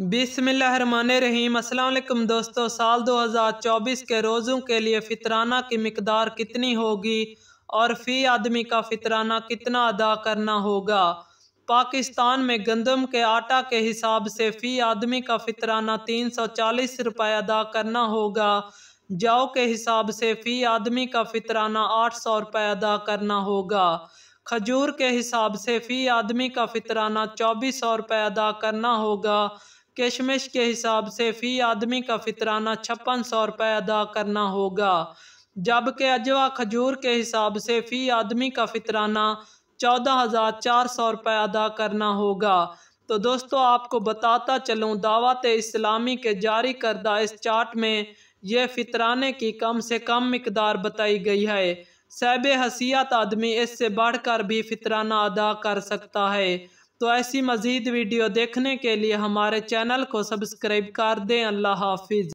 बिसमीम अल्लाम दोस्तों साल 2024 के रोज़ों के लिए फितराना की मकदार कितनी होगी और फ़ी आदमी का फितराना कितना अदा करना होगा पाकिस्तान में गंदम के आटा के हिसाब से फ़ी आदमी का फितराना तीन सौ चालीस रुपये अदा करना होगा जाओ के हिसाब से फ़ी आदमी का फितराना आठ सौ रुपये अदा करना होगा खजूर के हिसाब से फ़ी आदमी का फितराना चौबीस सौ रुपये अदा करना होगा कशमिश के हिसाब से फ़ी आदमी का फितराना छप्पन सौ रुपये अदा करना होगा जबकि अजवा खजूर के हिसाब से फ़ी आदमी का फितराना चौदह हज़ार चार सौ रुपये अदा करना होगा तो दोस्तों आपको बताता चलूँ दावत इस्लामी के जारी करदा इस चार्ट में यह फितराने की कम से कम मकदार बताई गई है सैब हसीत आदमी इससे बढ़कर भी फितराना अदा कर सकता है तो ऐसी मज़ीद वीडियो देखने के लिए हमारे चैनल को सब्सक्राइब कर दें अल्लाह हाफिज़